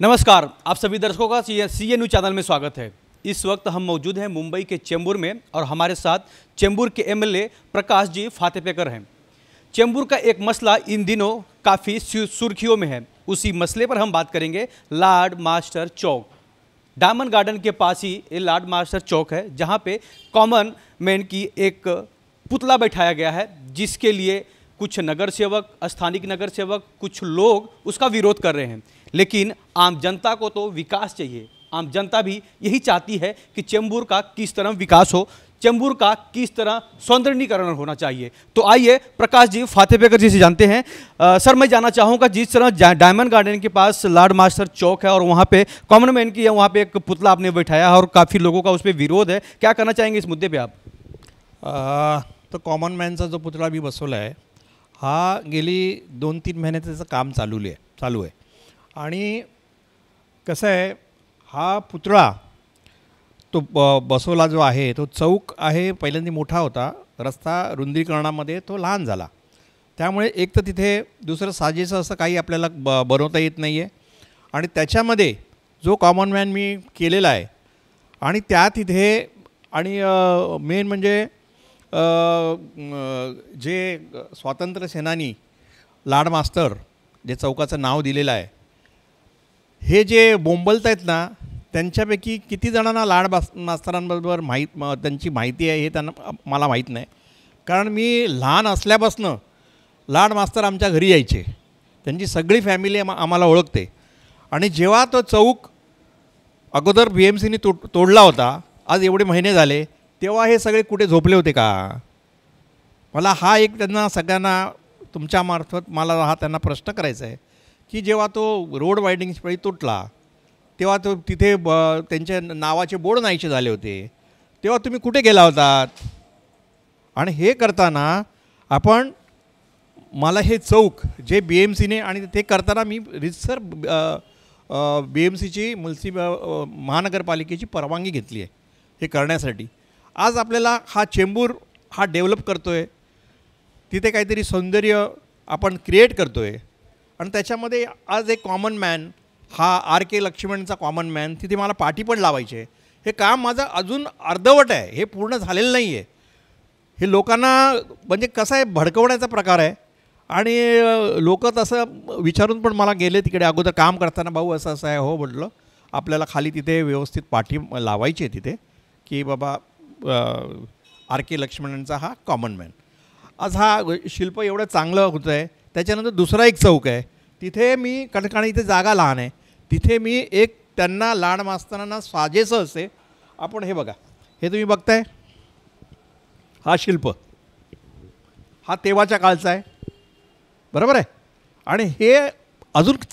नमस्कार आप सभी दर्शकों का सी ए न्यूज चैनल में स्वागत है इस वक्त हम मौजूद हैं मुंबई के चेंबूर में और हमारे साथ चेंबूर के एमएलए प्रकाश जी फातेपेकर हैं चेंबूर का एक मसला इन दिनों काफ़ी सुर्खियों में है उसी मसले पर हम बात करेंगे लाड मास्टर चौक डायमंड गार्डन के पास ही ये लार्ड मास्टर चौक है जहाँ पे कॉमन मैन की एक पुतला बैठाया गया है जिसके लिए कुछ नगर सेवक स्थानिक नगर सेवक कुछ लोग उसका विरोध कर रहे हैं लेकिन आम जनता को तो विकास चाहिए आम जनता भी यही चाहती है कि चेंबूर का किस तरह विकास हो चेंबूर का किस तरह सौंदर्यीकरण होना चाहिए तो आइए प्रकाश जी बेकर जी से जानते हैं आ, सर मैं जानना चाहूँगा जिस तरह डायमंड गार्डन के पास लाड मास्टर चौक है और वहाँ पे कॉमन मैन की है वहाँ पे एक पुतला आपने बैठाया है और काफ़ी लोगों का उस पर विरोध है क्या करना चाहेंगे इस मुद्दे पर आप आ, तो कॉमन मॅनचा जो पुतला भी बसवला है हा गेली दोन तीन महीने त्याचं काम चालू आहे चालू है आणि है हा पुतला तो ब बसवला जो आहे तो चौक आहे पहिल्यांदा मोठा होता रस्ता रुंदीकरणामध्ये तो लहान झाला त्यामुळे एक तर तिथे दुसरं साजेसं असं काही आपल्याला ब बनवता येत नाही आहे आणि त्याच्यामध्ये जो कॉमन मॅन मी केलेला आहे आणि त्या तिथे आणि मेन म्हणजे जे स्वातंत्र्य सेनानी लाड मास्तर जे चौकाचं नाव दिलेलं आहे हे जे बोंबलत आहेत ना त्यांच्यापैकी किती जणांना लाड बास मास्तरांबरोबर माहीत त्यांची माहिती आहे हे त्यांना मला माहीत नाही कारण मी लहान असल्यापासनं लाड मास्तर आमच्या घरी यायचे त्यांची सगळी फॅमिली आम्हाला ओळखते आणि जेव्हा तो चौक अगोदर बी एम सीने तो तोडला होता आज एवढे महिने झाले तेव्हा हे सगळे कुठे झोपले होते का मला हा एक त्यांना सगळ्यांना तुमच्यामार्फत मला हा त्यांना प्रश्न करायचा आहे की जेव्हा तो रोड वायडिंग वेळी तुटला तेव्हा तो तिथे ब त्यांच्या नावाचे बोर्ड नाहीचे झाले होते तेव्हा तुम्ही कुठे गेला होतात आणि हे करताना आपण मला हे चौक जे बी एम सीने आणि ते करताना मी रितसर बी एम सीची मुलसी महानगरपालिकेची परवानगी घेतली आहे हे करण्यासाठी आज आपल्याला हा चेंबूर हा डेव्हलप करतो आहे तिथे काहीतरी सौंदर्य आपण क्रिएट करतो आहे आणि त्याच्यामध्ये आज एक कॉमन मॅन हा आर के लक्ष्मणचा कॉमन मॅन तिथे मला पाठी पण लावायचे हे काम माझं अजून अर्धवट आहे हे पूर्ण झालेलं नाही आहे हे लोकांना म्हणजे कसं आहे भडकवण्याचा प्रकार आहे आणि लोक तसं विचारून पण मला गेले तिकडे अगोदर काम करताना भाऊ असं असं आहे हो म्हटलं आपल्याला खाली तिथे व्यवस्थित पाठी लावायची आहे तिथे की बाबा आर के लक्ष्मणांचा हा कॉमन मॅन आज हा शिल्प एवढं चांगलं होतं आहे त्याच्यानंतर दुसरा एक चौक आहे तिथे मी कणकाणी इथे जागा लहान आहे तिथे मी एक त्यांना लाड मास्ताना साजेसं असे आपण बगा बघा हे तुम्ही हा शिल्प हा तेव्हाच्या काळचा है बरोबर आहे आणि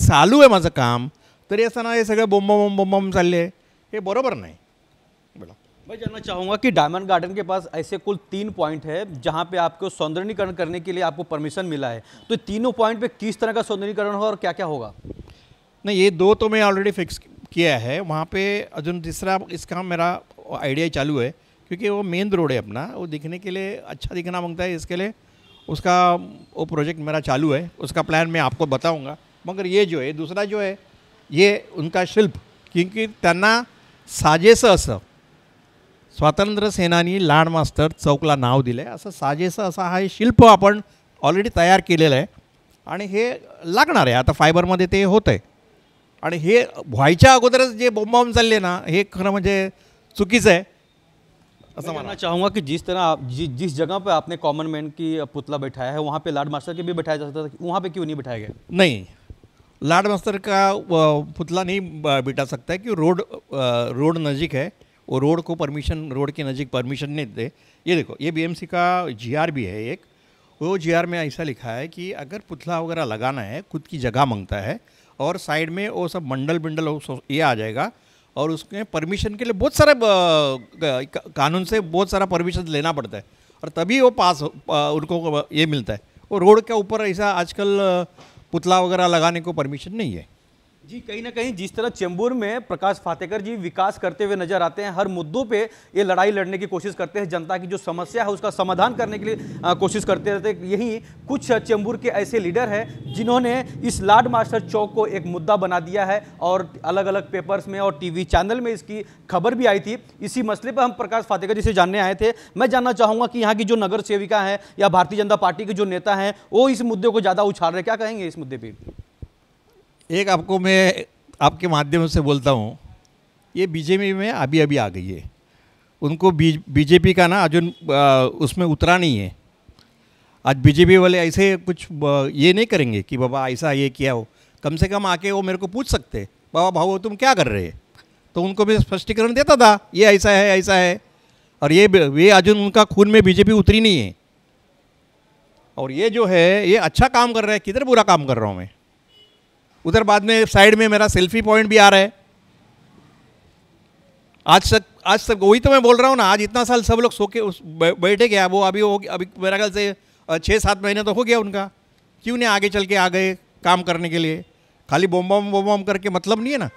चालू है मज काम तरी असताना हे सगळं बोम बोम बोम आहे हे नहीं बोला मैं जानना चाहूँगा कि डायमंड गार्डन के पास ऐसे कुल तीन पॉइंट है जहाँ पे आपको सौंदर्यीकरण करने के लिए आपको परमिशन मिला है तो तीनों पॉइंट पे किस तरह का सौंदर्यीकरण होगा और क्या क्या होगा नहीं ये दो तो मैं ऑलरेडी फिक्स किया है वहाँ पे अर्जुन तीसरा इसका मेरा आइडिया चालू है क्योंकि वो मेन रोड है अपना वो दिखने के लिए अच्छा दिखना मांगता है इसके लिए उसका वो प्रोजेक्ट मेरा चालू है उसका प्लान मैं आपको बताऊँगा मगर ये जो है दूसरा जो है ये उनका शिल्प क्योंकि त्यांना साजेसं असं स्वातंत्र्य सेनानी लाड मास्टर चौकला नाव दिल आहे असं साजेसं असा हा शिल्प आपण ऑलरेडी तयार केलेलं आहे आणि हे लागणार आहे आता फायबरमध्ये ते होतं आहे आणि अगोदर व्हायच्या अगोदरच जे बोंबावून चालले ना ये खर म्हणजे चुकीचं है ऐसा मानना चाहूँगा कि जिस तरह आप जि, जिस जगह पर आपने कॉमन मैन की पुतला बैठाया है वहाँ पे लाड मास्टर के भी बैठाया जा सकता था वहाँ पे क्यों नहीं बैठाया गया नहीं लाड मास्टर का पुतला नहीं बिठा सकता है कि रोड रोड नज़दीक है वो रोड को परमिशन रोड के नज़दीक परमिशन नहीं दे ये देखो ये बी का जी भी है एक वो जी में ऐसा लिखा है कि अगर पुतला वगैरह लगाना है खुद की जगह मांगता है और साइड में वो सब मंडल बिंडल हो ये आ जाएगा और उसके परमिशन के लिए बहुत सारे कानून से बहुत सारा परमिशन लेना पड़ता है और तभी वो पास उनको ये मिलता है वो रोड के ऊपर ऐसा आजकल पुतला वगैरह लगाने को परमिशन नहीं है जी कहीं ना कहीं जिस तरह चेंबूर में प्रकाश फातेकर जी विकास करते हुए नजर आते हैं हर मुद्दों पे ये लड़ाई लड़ने की कोशिश करते हैं जनता की जो समस्या है उसका समाधान करने के लिए आ, कोशिश करते रहते हैं यहीं कुछ चेंबूर के ऐसे लीडर हैं जिन्होंने इस लाड मास्टर चौक को एक मुद्दा बना दिया है और अलग अलग पेपर्स में और टी चैनल में इसकी खबर भी आई थी इसी मसले पर हम प्रकाश फातेकर जी से जानने आए थे मैं जानना चाहूँगा कि यहाँ की जो नगर सेविका है या भारतीय जनता पार्टी के जो नेता हैं वो इस मुद्दे को ज़्यादा उछाल रहे क्या कहेंगे इस मुद्दे पर एक आपको मैं आपके माध्यम से बोलता हूँ ये बीजेपी में अभी अभी आ गई है उनको बी बीजेपी का ना अर्जुन उसमें उतरा नहीं है आज बीजेपी वाले ऐसे कुछ ये नहीं करेंगे कि बाबा ऐसा ये किया हो कम से कम आके वो मेरे को पूछ सकते बाबा भाव तुम क्या कर रहे तो उनको मैं स्पष्टीकरण देता था ये ऐसा है ऐसा है और ये ये अर्जुन उनका खून में बीजेपी उतरी नहीं है और ये जो है ये अच्छा काम कर रहा है किधर बुरा काम कर रहा हूँ मैं उधर बाद में साइड में मेरा सेल्फी पॉइंट भी आ रहा है आज तक आज तक वही तो मैं बोल रहा हूँ ना आज इतना साल सब लोग सो के बैठे गया वो अभी हो अभी मेरा ख्याल से छः सात महीने तो हो गया उनका क्यों नहीं आगे चल के आ गए काम करने के लिए खाली बोम बम बोम बम करके मतलब नहीं है ना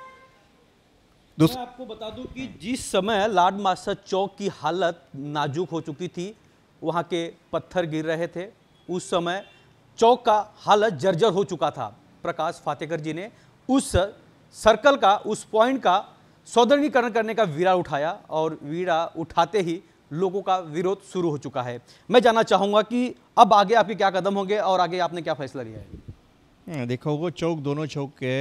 दोस्तों आपको बता दूं कि जिस समय लाड मास्टर चौक की हालत नाजुक हो चुकी थी वहाँ के पत्थर गिर रहे थे उस समय चौक का हालत जर्जर हो चुका था प्रकाश फातेकर जी ने उस सर्कल का उस पॉइंट का सौंदर्यीकरण करने का वीरा उठाया और वीरा उठाते ही लोगों का विरोध शुरू हो चुका है मैं जानना चाहूँगा कि अब आगे आपके क्या कदम होंगे और आगे आपने क्या फैसला लिया है देखो वो चौक दोनों चौक के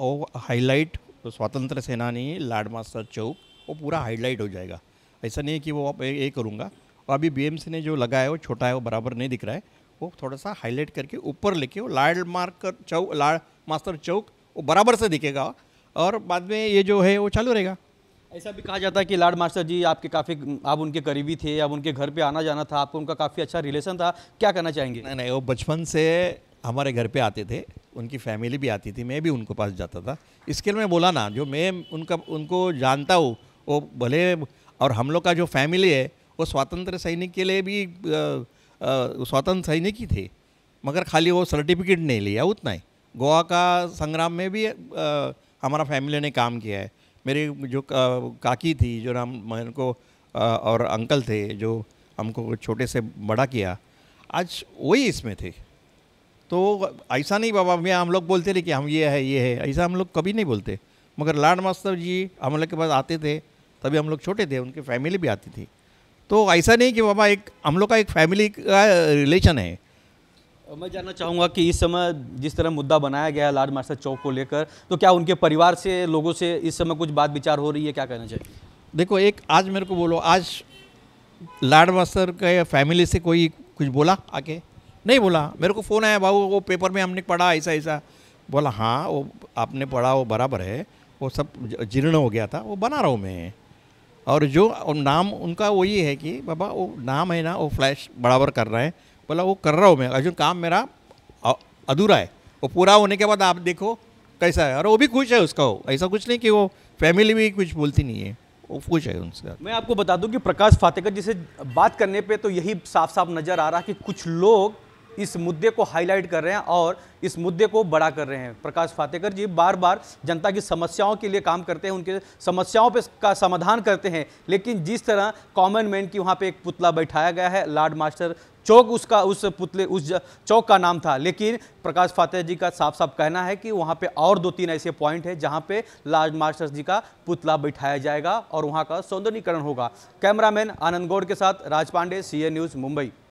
वो हाईलाइट तो स्वतंत्र सेनानी लाड मास्टर चौक वो पूरा हाईलाइट हो जाएगा ऐसा नहीं है कि वो आप ये करूँगा और अभी बीएमसी ने जो लगा है वो छोटा है वो बराबर नहीं दिख रहा है को थोड़ा सा हाईलाइट करके ऊपर लेके वो मार्क मार्कर चौक लाड मास्टर चौक वो बराबर से दिखेगा और बाद में ये जो है वो चालू रहेगा ऐसा भी कहा जाता है कि लाड मास्टर जी आपके काफ़ी आप उनके करीबी थे आप उनके घर पे आना जाना था आपको उनका काफ़ी अच्छा रिलेशन था क्या कहना चाहेंगे नहीं नहीं वो बचपन से हमारे घर पे आते थे उनकी फैमिली भी आती थी मैं भी उनके पास जाता था इसके लिए मैं बोला ना जो मैं उनका उनको जानता हूँ वो भले और हम लोग का जो फैमिली है वो स्वतंत्र सैनिक के लिए भी स्वतंत्र सैनिक ही थे मगर खाली वो सर्टिफिकेट नहीं लिया उतना ही गोवा का संग्राम में भी हमारा फैमिली ने काम किया है मेरी जो काकी थी जो नाम मेरे को और अंकल थे जो हमको छोटे से बड़ा किया आज वही इसमें थे तो ऐसा नहीं बाबा भैया हम लोग बोलते थे कि हम ये है ये है ऐसा हम लोग कभी नहीं बोलते मगर लाड मास्टर जी हम लोग के पास आते थे तभी हम लोग छोटे थे उनकी फैमिली भी आती थी तो ऐसा नहीं कि बाबा एक हम लोग का एक फैमिली का रिलेशन है मैं जानना चाहूँगा कि इस समय जिस तरह मुद्दा बनाया गया है लाड मास्टर चौक को लेकर तो क्या उनके परिवार से लोगों से इस समय कुछ बात विचार हो रही है क्या कहना चाहिए देखो एक आज मेरे को बोलो आज लाड मास्टर के फैमिली से कोई कुछ बोला आके नहीं बोला मेरे को फ़ोन आया बाबू वो पेपर में हमने पढ़ा ऐसा ऐसा बोला हाँ वो आपने पढ़ा वो बराबर है वो सब जीर्ण हो गया था वो बना रहा हूँ मैं और जो नाम उनका वही है कि बाबा वो नाम है ना वो फ्लैश बराबर कर रहा है बोला वो कर रहा हूँ मैं अर्जुन काम मेरा अधूरा है वो पूरा होने के बाद आप देखो कैसा है और वो भी खुश है उसका वो ऐसा कुछ नहीं कि वो फैमिली भी कुछ बोलती नहीं है वो खुश है उनसे मैं आपको बता दूं कि प्रकाश फातेकर जी से बात करने पे तो यही साफ साफ नज़र आ रहा कि कुछ लोग इस मुद्दे को हाईलाइट कर रहे हैं और इस मुद्दे को बड़ा कर रहे हैं प्रकाश फातेकर जी बार बार जनता की समस्याओं के लिए काम करते हैं उनके समस्याओं पर का समाधान करते हैं लेकिन जिस तरह कॉमन मैन की वहाँ पर एक पुतला बैठाया गया है लॉर्ड मास्टर चौक उसका उस पुतले उस चौक का नाम था लेकिन प्रकाश फातेह जी का साफ साफ कहना है कि वहाँ पे और दो तीन ऐसे पॉइंट है जहाँ पे लार्ड मास्टर्स जी का पुतला बिठाया जाएगा और वहाँ का सौंदर्यीकरण होगा कैमरामैन आनंद गौड़ के साथ राज पांडे सी न्यूज़ मुंबई